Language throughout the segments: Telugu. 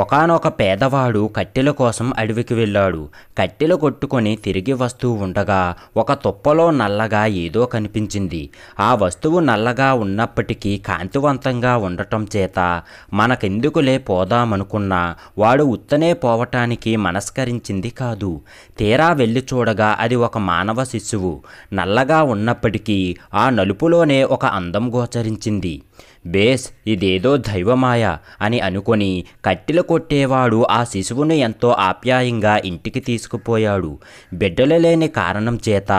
ఒకనొక పేదవాడు కట్టెల కోసం అడవికి వెళ్ళాడు కట్టెలు కొట్టుకొని తిరిగి వస్తూ ఉండగా ఒక తుప్పలో నల్లగా ఏదో కనిపించింది ఆ వస్తువు నల్లగా ఉన్నప్పటికీ కాంతివంతంగా ఉండటం చేత మనకెందుకులే పోదామనుకున్నా వాడు ఉత్తనే పోవటానికి మనస్కరించింది కాదు తీరా వెళ్ళి చూడగా అది ఒక మానవ శిశువు నల్లగా ఉన్నప్పటికీ ఆ నలుపులోనే ఒక అందం గోచరించింది బేస్ ఇదేదో దైవమాయ అని అనుకొని కట్టెలు కొట్టేవాడు ఆ శిశువును ఎంతో ఆప్యాయంగా ఇంటికి తీసుకుపోయాడు బిడ్డలు లేని కారణం చేత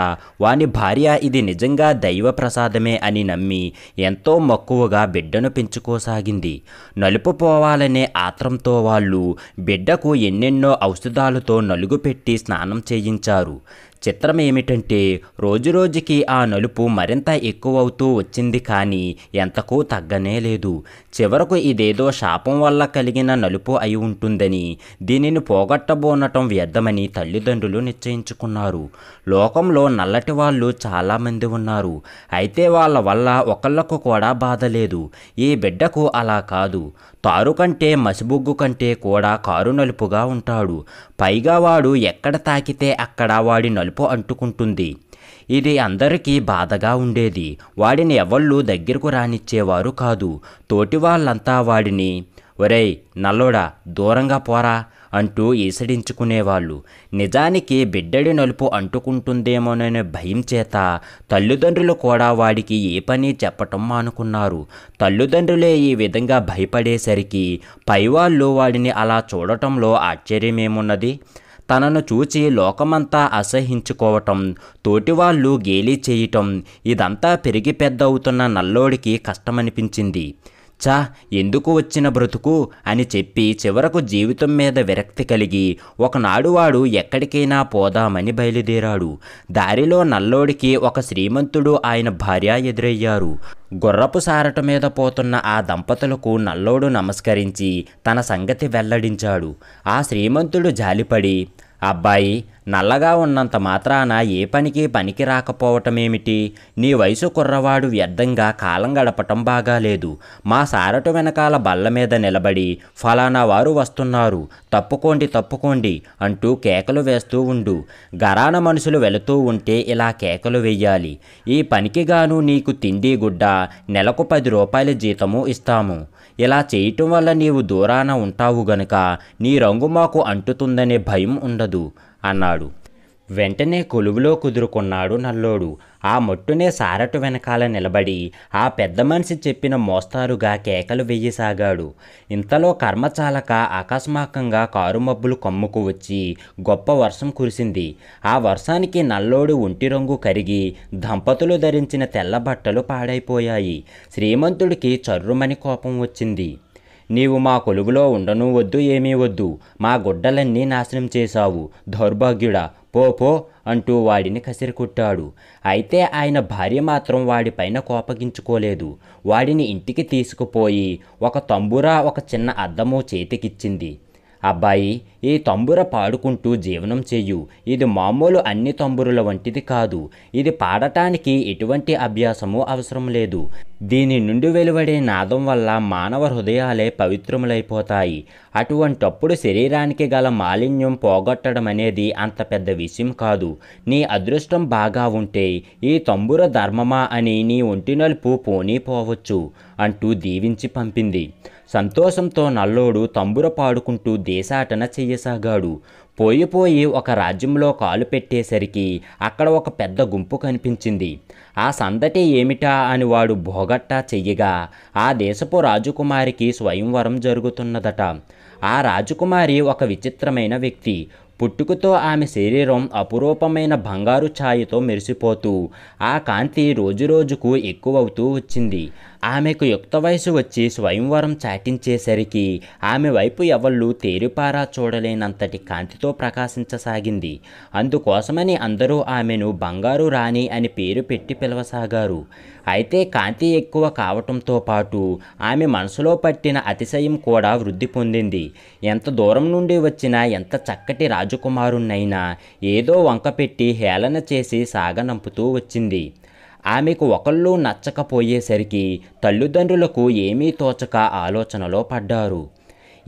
వాని భార్య ఇది నిజంగా దైవ ప్రసాదమే అని నమ్మి ఎంతో మక్కువగా బిడ్డను పెంచుకోసాగింది నలుపు పోవాలనే ఆత్రంతో వాళ్ళు బిడ్డకు ఎన్నెన్నో ఔషధాలతో నలుగు పెట్టి స్నానం చేయించారు చిత్రం ఏమిటంటే రోజురోజుకి ఆ నలుపు మరింత ఎక్కువ అవుతూ వచ్చింది కానీ ఎంతకు తగ్గనే లేదు చివరకు ఇదేదో శాపం వల్ల కలిగిన నలుపు అయి ఉంటుందని దీనిని పోగొట్టబోనటం వ్యర్థమని తల్లిదండ్రులు నిశ్చయించుకున్నారు లోకంలో నల్లటి వాళ్ళు చాలామంది ఉన్నారు అయితే వాళ్ళ వల్ల ఒకళ్ళకు కూడా బాధ లేదు ఈ బిడ్డకు అలా కాదు తారు కంటే మసిబుగ్గు కంటే కూడా కారు నలుపుగా ఉంటాడు పైగా వాడు ఎక్కడ తాకితే అక్కడ వాడి నలుపు కలుపు అంటుకుంటుంది ఇది అందరికీ బాధగా ఉండేది వాడిని ఎవళ్ళు దగ్గరకు రానిచ్చేవారు కాదు తోటి వాళ్ళంతా వాడిని ఒరేయ్ నల్లోడా దూరంగా పోరా అంటూ ఈసడించుకునేవాళ్ళు నిజానికి బిడ్డడి నలుపు అంటుకుంటుందేమోననే భయం చేత తల్లిదండ్రులు కూడా వాడికి ఏ పని చెప్పటం మానుకున్నారు తల్లిదండ్రులే ఈ విధంగా భయపడేసరికి పైవాళ్ళు వాడిని అలా చూడటంలో ఆశ్చర్యమేమున్నది తనను చూచి లోకమంతా అసహించుకోవటం వాళ్ళు గేలి చేయటం ఇదంతా పెరిగి పెద్ద అవుతున్న నల్లోడికి కష్టమనిపించింది చా ఎందుకు వచ్చిన బ్రతుకు అని చెప్పి చివరకు జీవితం మీద విరక్తి కలిగి ఒకనాడు వాడు ఎక్కడికైనా పోదామని బయలుదేరాడు దారిలో నల్లోడికి ఒక శ్రీమంతుడు ఆయన భార్య ఎదురయ్యారు గుర్రపు సారట మీద పోతున్న ఆ దంపతులకు నల్లోడు నమస్కరించి తన సంగతి వెల్లడించాడు ఆ శ్రీమంతుడు జాలిపడి అబ్బాయి నల్లగా ఉన్నంత మాత్రాన ఏ పనికి పనికి రాకపోవటమేమిటి నీ వయసు కుర్రవాడు వ్యర్థంగా కాలం గడపటం బాగాలేదు మా సారటు వెనకాల బల్ల మీద నిలబడి ఫలానా వారు వస్తున్నారు తప్పుకోండి తప్పుకోండి అంటూ కేకలు వేస్తూ ఉండు గరాన మనుషులు వెళుతూ ఉంటే ఇలా కేకలు వెయ్యాలి ఈ పనికి గాను నీకు తిండి గుడ్డ నెలకు పది రూపాయల జీతము ఇస్తాము ఇలా చేయటం వల్ల నీవు దూరాన ఉంటావు గనుక నీ రంగు మాకు అంటుతుందనే భయం ఉండదు కాదు అన్నాడు వెంటనే కొలువులో కుదురుకున్నాడు నల్లోడు ఆ మట్టునే సారటు వెనకాల నిలబడి ఆ పెద్ద మనిషి చెప్పిన మోస్తారుగా కేకలు వెయ్యసాగాడు ఇంతలో కర్మచాలక అకస్మాకంగా కారు మబ్బులు కమ్ముకు వచ్చి గొప్ప వర్షం కురిసింది ఆ వర్షానికి నల్లోడు ఒంటి రంగు కరిగి దంపతులు ధరించిన తెల్ల బట్టలు పాడైపోయాయి శ్రీమంతుడికి చర్రుమని కోపం వచ్చింది నీవు మా కొలువులో ఉండను వద్దు ఏమీ వద్దు మా గుడ్డలన్నీ నాశనం చేశావు దౌర్భాగ్యుడా పో పో అంటూ వాడిని కసిరికొట్టాడు అయితే ఆయన భార్య మాత్రం వాడిపైన కోపగించుకోలేదు వాడిని ఇంటికి తీసుకుపోయి ఒక తంబురా ఒక చిన్న అద్దము చేతికిచ్చింది అబ్బాయి ఈ తంబుర పాడుకుంటూ జీవనం చెయ్యు ఇది మామూలు అన్ని తంబురుల వంటిది కాదు ఇది పాడటానికి ఎటువంటి అభ్యాసము అవసరం లేదు దీని నుండి వెలువడే నాదం వల్ల మానవ హృదయాలే పవిత్రములైపోతాయి అటువంటప్పుడు శరీరానికి గల మాలిన్యం పోగొట్టడం అనేది అంత పెద్ద విషయం కాదు నీ అదృష్టం బాగా ఉంటే ఈ తంబుర ధర్మమా అని నీ ఒంటి నలుపు పోనీపోవచ్చు అంటూ దీవించి పంపింది సంతోషంతో నల్లోడు తంబుర పాడుకుంటూ దేశాటన చెయ్యసాగాడు పోయిపోయి ఒక రాజ్యంలో కాలు పెట్టేసరికి అక్కడ ఒక పెద్ద గుంపు కనిపించింది ఆ సందటి ఏమిటా అని వాడు భోగట్టా చెయ్యగా ఆ దేశపు రాజకుమారికి స్వయంవరం జరుగుతున్నదట ఆ రాజకుమారి ఒక విచిత్రమైన వ్యక్తి పుట్టుకతో ఆమె శరీరం అపురూపమైన బంగారు ఛాయతో మెరిసిపోతూ ఆ కాంతి రోజురోజుకు ఎక్కువవుతూ వచ్చింది ఆమెకు యుక్త వయసు వచ్చి స్వయంవరం చాటించేసరికి ఆమె వైపు ఎవళ్ళు తేరిపారా చూడలేనంతటి కాంతితో ప్రకాశించసాగింది అందుకోసమని అందరూ ఆమెను బంగారు రాణి అని పేరు పెట్టి పిలవసాగారు అయితే కాంతి ఎక్కువ కావటంతో పాటు ఆమె మనసులో పట్టిన అతిశయం కూడా వృద్ధి పొందింది ఎంత దూరం నుండి వచ్చిన ఎంత చక్కటి రాజకుమారుణ్ణైనా ఏదో వంకపెట్టి హేళన చేసి సాగనంపుతూ వచ్చింది ఆమెకు ఒకళ్ళు నచ్చకపోయేసరికి తల్లిదండ్రులకు ఏమీ తోచక ఆలోచనలో పడ్డారు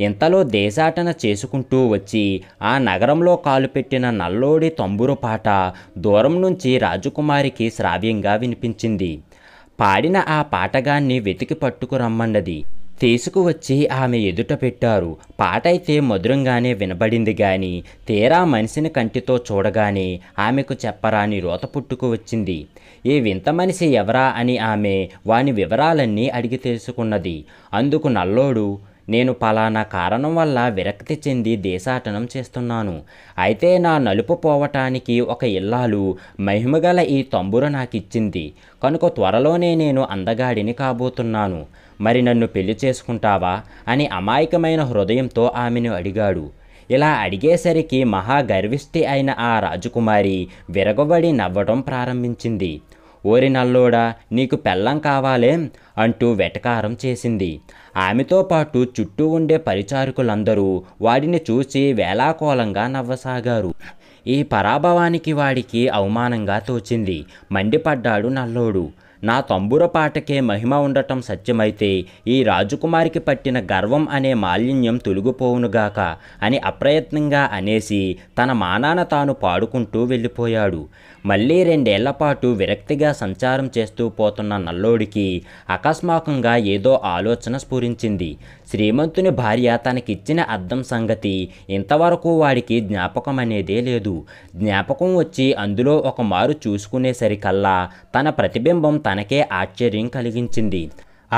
ఇంతలో దేశాటన చేసుకుంటూ వచ్చి ఆ నగరంలో కాలుపెట్టిన నల్లోడి తంబురు పాట దూరం నుంచి రాజకుమారికి శ్రావ్యంగా వినిపించింది పాడిన ఆ పాటగాన్ని వెతికి పట్టుకురమ్మన్నది తీసుకువచ్చి ఆమె ఎదుట పెట్టారు పాటైతే మధురంగానే వినబడింది గాని తీరా మనిషిని కంటితో చూడగానే ఆమెకు చెప్పరాని రోత పుట్టుకు వచ్చింది ఈ వింత మనిషి ఎవరా అని ఆమె వాని వివరాలన్నీ అడిగి తెలుసుకున్నది అందుకు నల్లోడు నేను పలానా కారణం వల్ల విరక్తి చెంది దేశాటనం చేస్తున్నాను అయితే నా నలుపు పోవటానికి ఒక ఇల్లాలు మహిమగల ఈ తంబుర నాకిచ్చింది కనుక త్వరలోనే నేను అందగాడిని కాబోతున్నాను మరి నన్ను పెళ్లి చేసుకుంటావా అని అమాయకమైన హృదయంతో ఆమెను అడిగాడు ఇలా అడిగేసరికి మహాగర్విష్ఠి అయిన ఆ రాజకుమారి విరగబడి నవ్వటం ప్రారంభించింది ఓరి నల్లోడా నీకు పెళ్ళం కావాలే అంటూ వెటకారం చేసింది ఆమెతో పాటు చుట్టూ ఉండే పరిచారకులందరూ వాడిని చూసి వేలాకోలంగా నవ్వసాగారు ఈ పరాభవానికి వాడికి అవమానంగా తోచింది మండిపడ్డాడు నల్లోడు నా తంబుర పాటకే మహిమ ఉండటం సత్యమైతే ఈ రాజకుమారికి పట్టిన గర్వం అనే మాలిన్యం తొలగిపోవునుగాక అని అప్రయత్నంగా అనేసి తన మానాన తాను పాడుకుంటూ వెళ్ళిపోయాడు మళ్ళీ రెండేళ్ల పాటు విరక్తిగా సంచారం చేస్తూ పోతున్న నల్లోడికి అకస్మాకంగా ఏదో ఆలోచన స్ఫురించింది శ్రీమంతుని భార్య తనకిచ్చిన అద్దం సంగతి ఇంతవరకు వాడికి జ్ఞాపకం అనేదే లేదు జ్ఞాపకం వచ్చి అందులో ఒక మారు చూసుకునేసరికల్లా తన ప్రతిబింబం తన తనకే ఆశ్చర్యం కలిగించింది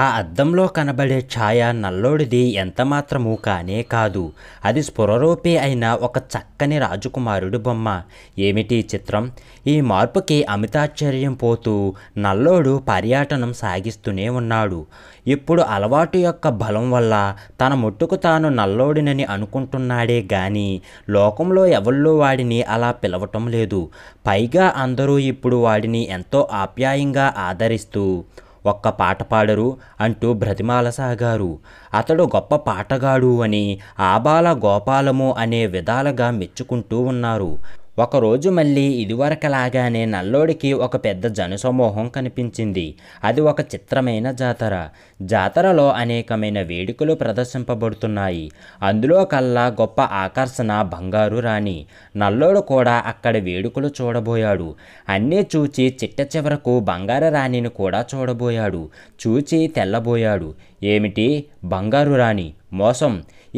ఆ అద్దంలో కనబడే ఛాయ నల్లోడిది ఎంతమాత్రమూ కానే కాదు అది స్ఫురరూపి అయిన ఒక చక్కని రాజకుమారుడు బొమ్మ ఏమిటి చిత్రం ఈ మార్పుకి అమితాశ్చర్యం పోతూ నల్లోడు పర్యాటనం సాగిస్తూనే ఉన్నాడు ఇప్పుడు అలవాటు యొక్క బలం వల్ల తన ముట్టుకు తాను నల్లోడినని అనుకుంటున్నాడే గాని లోకంలో ఎవళ్ళు వాడిని అలా పిలవటం లేదు పైగా అందరూ ఇప్పుడు వాడిని ఎంతో ఆప్యాయంగా ఆదరిస్తూ ఒక్క పాట పాడరు అంటూ బ్రతిమాలసాగారు అతడు గొప్ప పాటగాడు అని ఆబాల గోపాలము అనే విధాలుగా మెచ్చుకుంటూ ఉన్నారు ఒకరోజు మళ్ళీ ఇదివరకలాగానే నల్లోడికి ఒక పెద్ద జనసమూహం కనిపించింది అది ఒక చిత్రమైన జాతర జాతరలో అనేకమైన వేడుకలు ప్రదర్శింపబడుతున్నాయి అందులో కల్లా గొప్ప ఆకర్షణ బంగారు రాణి నల్లోడు కూడా అక్కడ వేడుకలు చూడబోయాడు అన్నీ చూచి చిట్ట చివరకు బంగారు రాణిని కూడా చూడబోయాడు చూచి తెల్లబోయాడు ఏమిటి బంగారు రాణి మోసం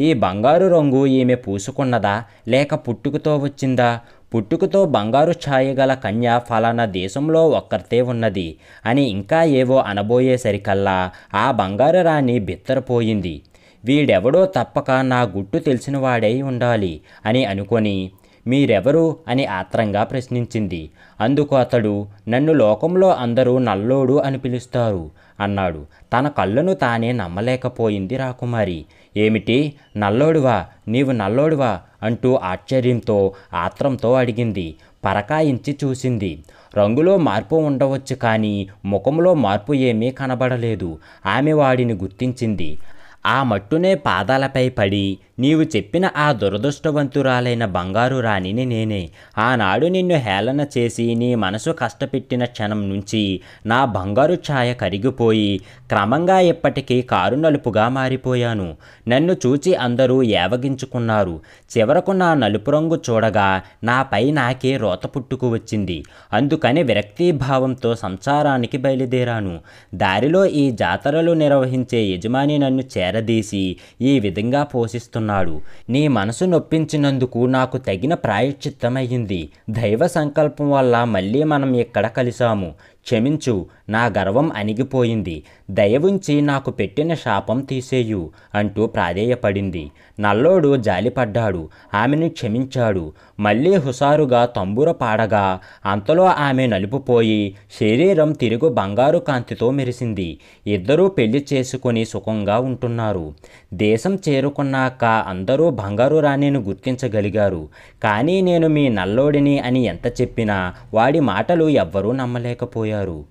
ఈ బంగారు రంగు ఈమె పూసుకున్నదా లేక పుట్టుకతో వచ్చిందా పుట్టుకతో బంగారు ఛాయ గల కన్య ఫలానా దేశంలో ఒక్కరితే ఉన్నది అని ఇంకా ఏవో అనబోయేసరికల్లా ఆ బంగారు రాణి బిత్తరపోయింది వీడెవడో తప్పక నా గుట్టు తెలిసినవాడై ఉండాలి అని అనుకొని మీరెవరు అని ఆత్రంగా ప్రశ్నించింది అందుకు అతడు నన్ను లోకంలో అందరూ నల్లోడు అని పిలుస్తారు అన్నాడు తన కళ్ళను తానే నమ్మలేకపోయింది రాకుమారి ఏమిటి నల్లోడువా నీవు నల్లోడువా అంటూ ఆశ్చర్యంతో ఆత్రంతో అడిగింది పరకాయించి చూసింది రంగులో మార్పు ఉండవచ్చు కానీ ముఖంలో మార్పు ఏమీ కనబడలేదు ఆమె వాడిని గుర్తించింది ఆ మట్టునే పాదాలపై పడి నీవు చెప్పిన ఆ దురదృష్టవంతురాలైన బంగారు రాణిని నేనే ఆనాడు నిన్ను హేళన చేసి నీ మనసు కష్టపెట్టిన క్షణం నుంచి నా బంగారు ఛాయ కరిగిపోయి క్రమంగా ఇప్పటికీ కారు నలుపుగా మారిపోయాను నన్ను చూచి అందరూ ఏవగించుకున్నారు చివరకు నా నలుపు రంగు చూడగా నాపై నాకే రోత పుట్టుకు వచ్చింది అందుకని విరక్తి భావంతో సంసారానికి బయలుదేరాను దారిలో ఈ జాతరలు నిర్వహించే యజమాని నన్ను చే చేరదీసి ఈ విధంగా పోషిస్తున్నాడు నీ మనసు నొప్పించినందుకు నాకు తగిన ప్రాయశ్చిత్తమయ్యింది దైవ సంకల్పం వల్ల మళ్ళీ మనం ఇక్కడ కలిశాము క్షమించు నా గర్వం అణిగిపోయింది దయవుంచి నాకు పెట్టిన శాపం తీసేయు అంటూ ప్రాధేయపడింది నల్లోడు జాలిపడ్డాడు ఆమెను క్షమించాడు మళ్ళీ హుషారుగా తంబుర పాడగా అంతలో ఆమె నలుపుపోయి శరీరం తిరుగు బంగారు కాంతితో మెరిసింది ఇద్దరూ పెళ్లి చేసుకుని సుఖంగా ఉంటున్నారు దేశం చేరుకున్నాక అందరూ బంగారు రాణిని గుర్తించగలిగారు కానీ నేను మీ నల్లోడిని అని ఎంత చెప్పినా వాడి మాటలు ఎవ్వరూ నమ్మలేకపోయారు baru